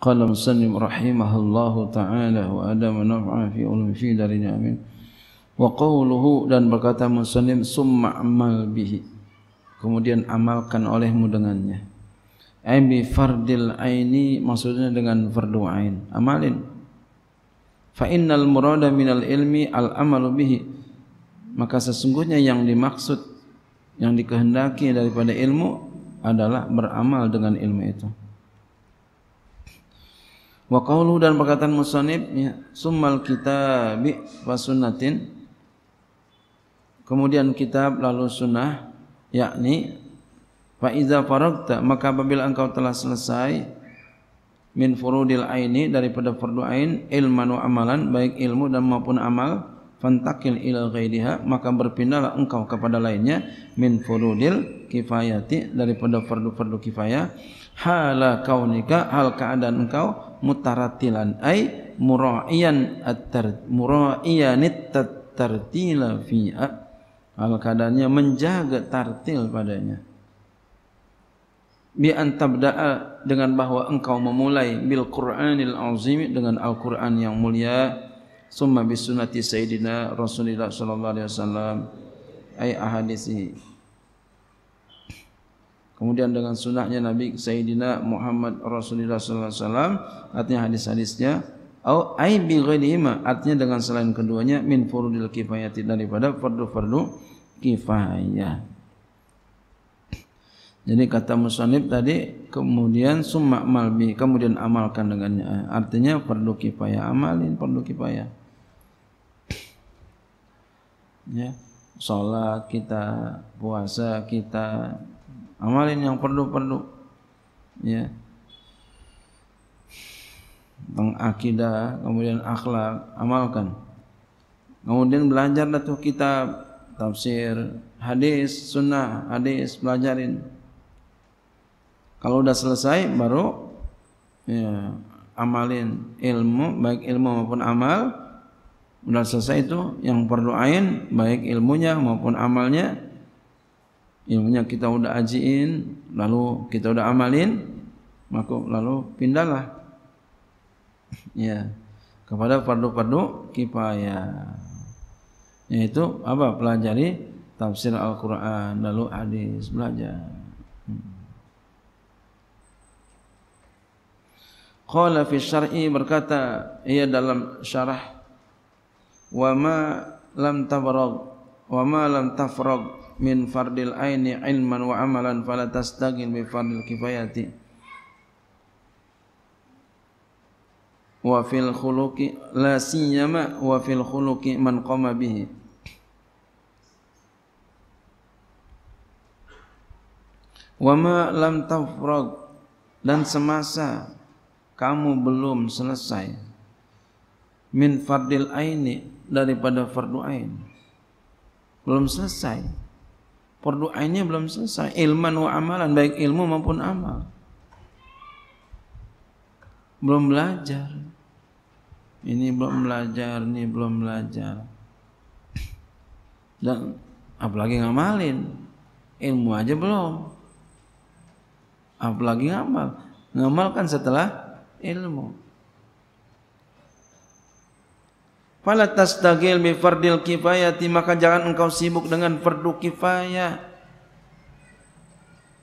Qala musallim rahimahullahu ta'ala wa adama naf'a fi ulumi fi darinya amin. Wa qawluhu dan berkata muslim summa amal bihi. Kemudian amalkan olehmu dengannya. Ay fardil aini maksudnya dengan fardu ain. Amalin. Fa innal murada minal ilmi al amalu bihi. Maka sesungguhnya yang dimaksud yang dikehendaki daripada ilmu adalah beramal dengan ilmu itu. Wa qawluhu dan perkataan musanib ya, Summal kitabi wa sunnatin Kemudian kitab lalu sunnah Yakni Fa iza faragta maka apabila engkau telah selesai min furudil aini daripada fardu ain ilmu amalan baik ilmu dan maupun amal fantakil ila ghairiha maka berpindahlah engkau kepada lainnya min furudil kifayati daripada fardu-fardu kifayah halah kau kaunika hal keadaan engkau mutaratilan ai muraiyan atar muraiyan tartila fi'a hal keadaannya menjaga tartil padanya bi antabda'a dengan bahwa engkau memulai bil qur'anil azim dengan al-qur'an yang mulia Summa بسنة سيدنا رسول rasulillah صلى الله عليه وسلم أي Kemudian dengan sunnahnya Nabi Sayyidina Muhammad rasulillah sallallahu alaihi wasallam artinya hadis-hadisnya au ai bi ghairihima artinya dengan selain keduanya min furudil kifayati daripada fardu-fardu kifayah. Jadi kata musannif tadi kemudian summa amal bi kemudian amalkan dengannya artinya perlu kifayah amalin perlu kifayah. ya sholat kita puasa kita amalin yang perlu-perlu ya tentang akidah kemudian akhlak amalkan kemudian belajar tuh kitab tafsir hadis sunnah hadis belajarin. kalau udah selesai baru ya, amalin ilmu baik ilmu maupun amal Sudah selesai itu yang perlu ain baik ilmunya maupun amalnya. Ilmunya kita sudah ajiin, lalu kita sudah amalin, maka lalu pindahlah. Ya kepada fardu-fardu kipaya yaitu apa pelajari tafsir Al-Qur'an lalu hadis belajar hmm. qala fi syar'i berkata ia dalam syarah wa ma lam tafarag wa ma lam tafrag min fardil aini ilman wa amalan fala tastaghin bi fardil kifayati wa fil khuluqi la siyama wa fil khuluqi man qama bihi wa ma lam tafrag dan semasa kamu belum selesai min fardil aini daripada fardu ain. Belum selesai. Fardu ainnya belum selesai. Ilman wa amalan, baik ilmu maupun amal. Belum belajar. Ini belum belajar, ini belum belajar. Dan apalagi ngamalin. Ilmu aja belum. Apalagi ngamal. Ngamal kan setelah ilmu. Fala tastagil bi fardil kifayati maka jangan engkau sibuk dengan fardu kifayah.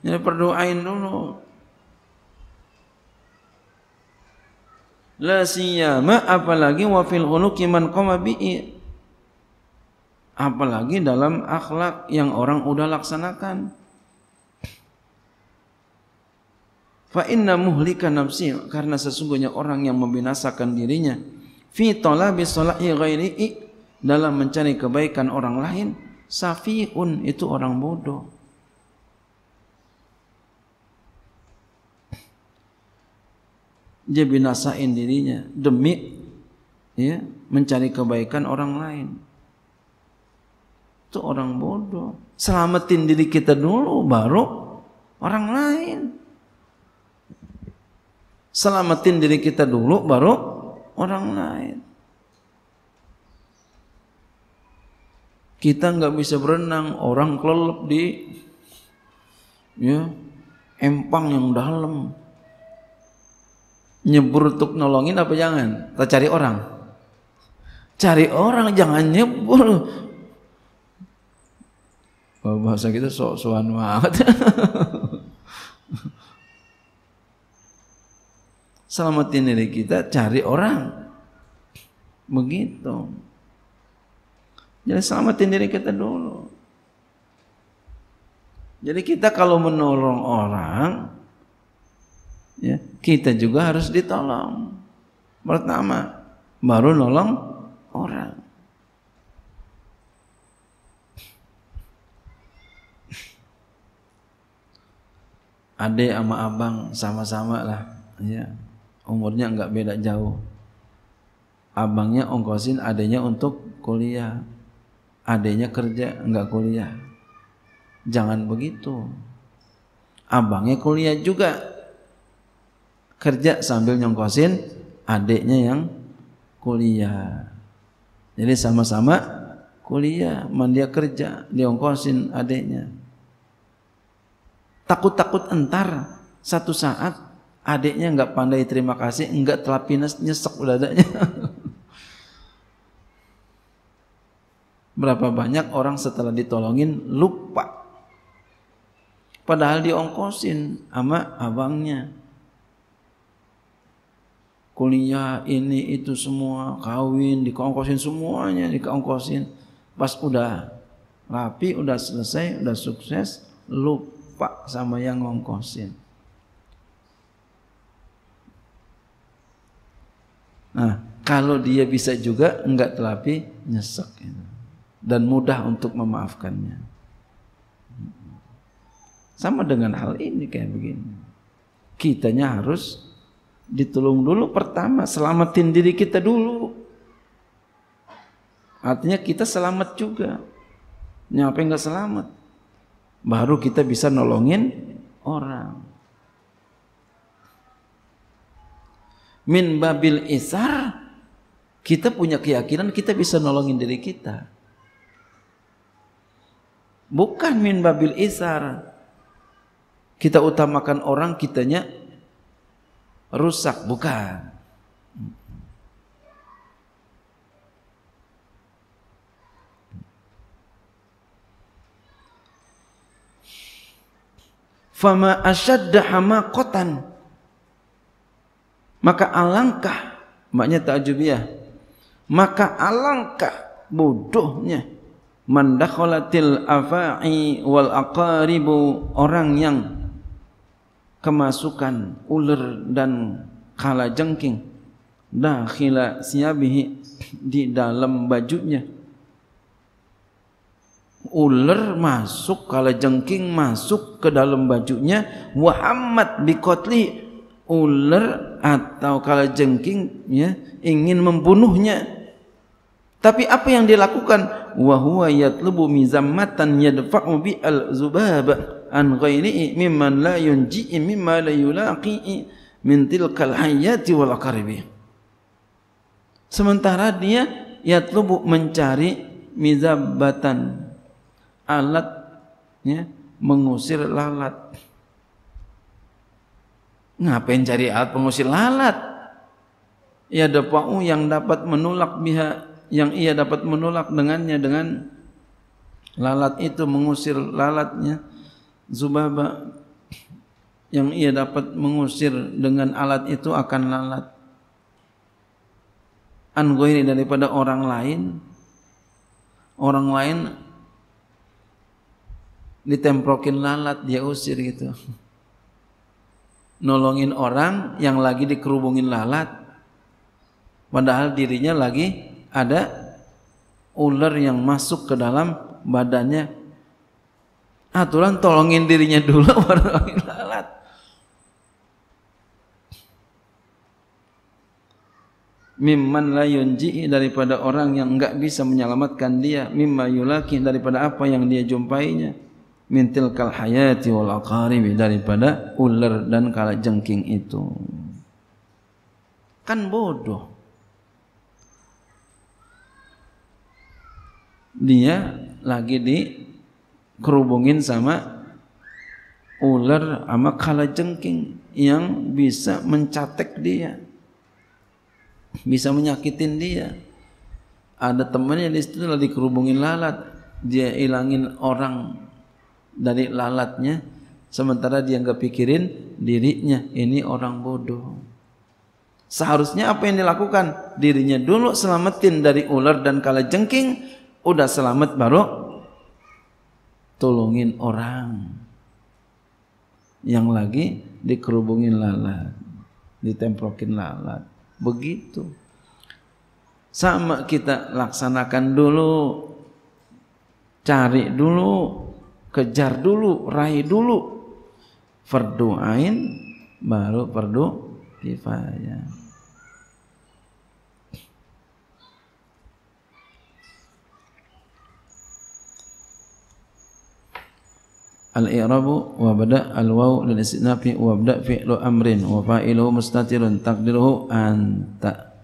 Jadi perduain dulu. La siyama apalagi wa fil khuluqi man qama bi Apalagi dalam akhlak yang orang udah laksanakan. Fa inna muhlika nafsi karena sesungguhnya orang yang membinasakan dirinya fi talabi salahi ghairi dalam mencari kebaikan orang lain safiun itu orang bodoh dia binasain dirinya demi ya mencari kebaikan orang lain itu orang bodoh selamatin diri kita dulu baru orang lain selamatin diri kita dulu baru orang lain. Kita nggak bisa berenang, orang kelelep di ya, empang yang dalam. Nyebur untuk nolongin apa jangan? Kita cari orang. Cari orang jangan nyebur. Bahasa kita sok-sokan banget. selamatin diri kita cari orang begitu jadi selamatin diri kita dulu jadi kita kalau menolong orang ya, kita juga harus ditolong pertama baru nolong orang ade sama abang sama-sama lah ya umurnya nggak beda jauh abangnya ongkosin adanya untuk kuliah adanya kerja nggak kuliah jangan begitu abangnya kuliah juga kerja sambil nyongkosin adiknya yang kuliah jadi sama-sama kuliah man dia kerja diongkosin adiknya takut-takut entar satu saat adiknya nggak pandai terima kasih, nggak telapinas nyesek dadanya. Berapa banyak orang setelah ditolongin lupa. Padahal diongkosin sama abangnya. Kuliah ini itu semua, kawin dikongkosin semuanya, dikongkosin. Pas udah rapi, udah selesai, udah sukses, lupa sama yang ngongkosin. Nah, kalau dia bisa juga enggak terapi nyesek gitu. dan mudah untuk memaafkannya. Sama dengan hal ini kayak begini. Kitanya harus ditolong dulu pertama, selamatin diri kita dulu. Artinya kita selamat juga. Nyampe enggak selamat. Baru kita bisa nolongin orang. min babil isar kita punya keyakinan kita bisa nolongin diri kita bukan min babil isar kita utamakan orang kitanya rusak bukan fama asyadda kotan. Maka alangkah maknya ta'jubiyah. Maka alangkah bodohnya man dakhalatil afa'i wal aqaribu orang yang kemasukan ular dan kala jengking dakhila siabihi di dalam bajunya ular masuk kala jengking masuk ke dalam bajunya Muhammad biqatli ular atau kalajengking ya ingin membunuhnya tapi apa yang dilakukan wa huwa yatlubu mizammatan yadfa'u bi al zubab an ghairihi mimman la yunji'i mimma la yulaqi min tilkal hayati wal aqaribi sementara dia yatlubu mencari mizabbatan alat ya mengusir lalat Ngapain cari alat pengusir lalat? Ya dapau yang dapat menolak biha yang ia dapat menolak dengannya dengan lalat itu mengusir lalatnya Zubaba yang ia dapat mengusir dengan alat itu akan lalat ini daripada orang lain orang lain ditemprokin lalat dia usir gitu nolongin orang yang lagi dikerubungin lalat padahal dirinya lagi ada ular yang masuk ke dalam badannya aturan tolongin dirinya dulu baru nolongin lalat mimman la daripada orang yang enggak bisa menyelamatkan dia mimma yulaki daripada apa yang dia jumpainya mintil kal hayati wal aqaribi daripada ular dan kalajengking itu kan bodoh dia lagi di kerubungin sama ular sama kalajengking yang bisa mencatek dia bisa menyakitin dia ada temannya di situ lagi kerubungin lalat dia ilangin orang dari lalatnya sementara dia nggak pikirin dirinya ini orang bodoh seharusnya apa yang dilakukan dirinya dulu selamatin dari ular dan kala jengking udah selamat baru tolongin orang yang lagi dikerubungin lalat ditemprokin lalat begitu sama kita laksanakan dulu cari dulu kejar dulu raih dulu berdoain baru perdu kifayah al-i'rabu wa bada al-waw lil istinafi wa bada fi'lu amrin wa fa'iluhu mustatirun taqdiruhu anta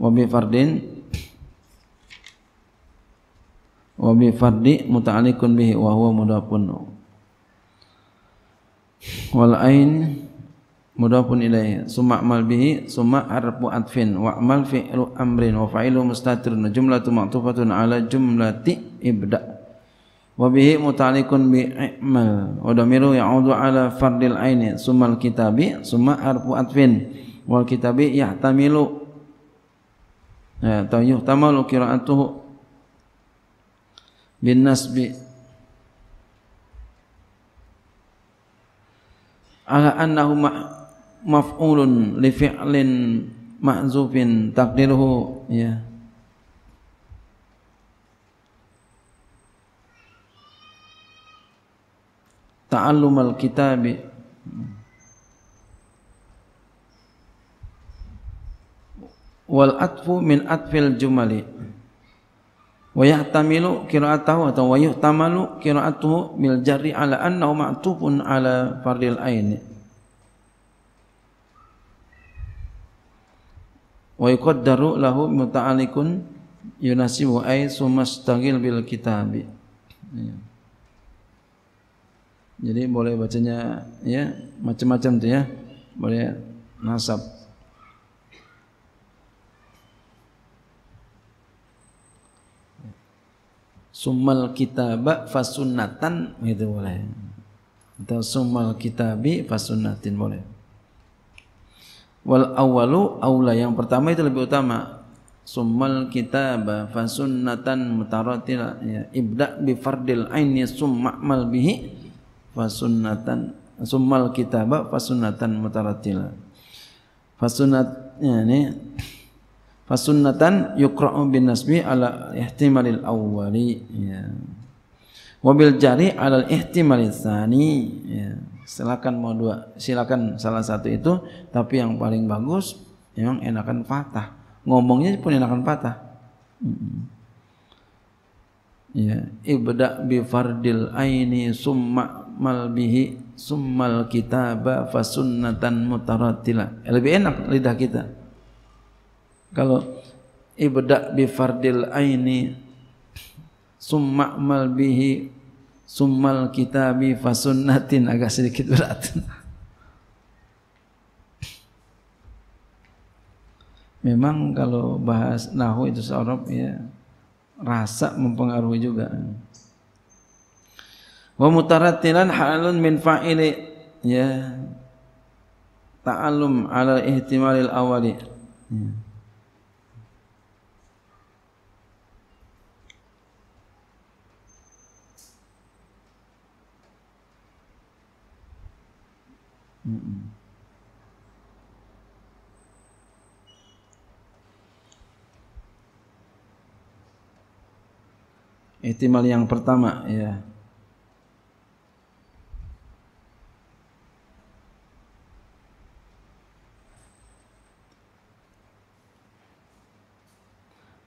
wa bi fardin wa bi fardi muta'alliqun bihi wa huwa mudafun wal ain mudafun ilaihi summa amal bihi summa harfu atfin wa amal fi'lu amrin wa fa'ilu mustatirun jumlatu ma'tufatun ala jumlati ibda wa bihi muta'alliqun bi amal wa damiru ya'udu ala fardil aini summa al kitabi summa harfu atfin wal kitabi yahtamilu atau ya, yuhtamalu qira'atuhu bin nasbi ala annahu maf'ulun li fi'lin ma'zufin takdiruhu ya ta'allum al-kitabi wal atfu min atfil jumali wa yahtamilu qira'atahu atau wa yuhtamalu qira'atuhu bil jarri ala annahu pun ala fardil ain wa daru lahu muta'alikun yunasibu ay sumastagil bil kitabi ya. jadi boleh bacanya ya macam-macam tu ya boleh nasab sumal kitaba fasunatan itu boleh atau sumal kitabi fasunatin boleh wal awalu aula yang pertama itu lebih utama sumal kitaba fasunatan mutaratil ya ibda bi fardil aini summa mal bihi fasunatan sumal kitaba fasunatan mutaratil fasunat ya ini fasunnatan yukrau bin nasbi ala ihtimalil awwali ya. wabil jari ala ihtimalil tsani ya. silakan mau dua silakan salah satu itu tapi yang paling bagus memang enakan patah ngomongnya pun enakan patah hmm. ya ibda bi fardil aini summa mal bihi summal kitaba fasunnatan mutarattilah lebih enak lidah kita kalau ibda bi fardil aini summa mal bihi summal kitabi fa sunnatin agak sedikit berat memang kalau bahas nahu itu sorop ya rasa mempengaruhi juga wa mutarattilan halun min fa'ili ya ta'allum ala ihtimalil awali ya. mm Ihtimal yang pertama ya.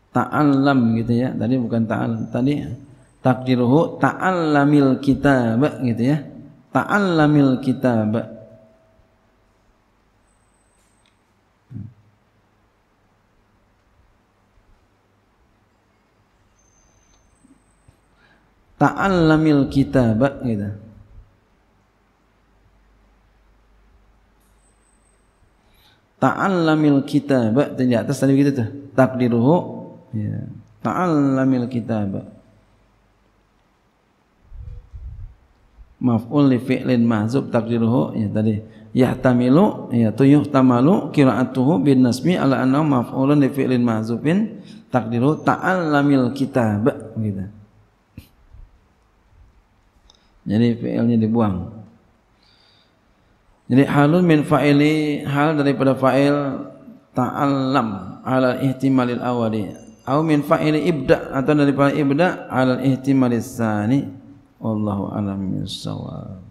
Ta'allam gitu ya. Tadi bukan ta'allam, tadi takdiruhu ta'allamil kitab gitu ya. Ta'allamil kitab. ta'allamil kitab gitu. Ta'allamil kitab di atas tadi gitu tuh. Takdiruhu ya. Ta'allamil kitab. Maf'ul li fi'lin mahzub takdiruhu ya tadi yahtamilu ya tuyuh tamalu qira'atuhu bin nasmi ala annahu maf'ulun li fi'lin mahzubin takdiruhu ta'allamil kitab gitu. Jadi fi'ilnya dibuang. Jadi halun min fa'ili hal daripada fa'il ta'allam ala ihtimalil awali. Au min fa'ili ibda atau daripada ibda ala ihtimalis sani. Wallahu alam insyaallah.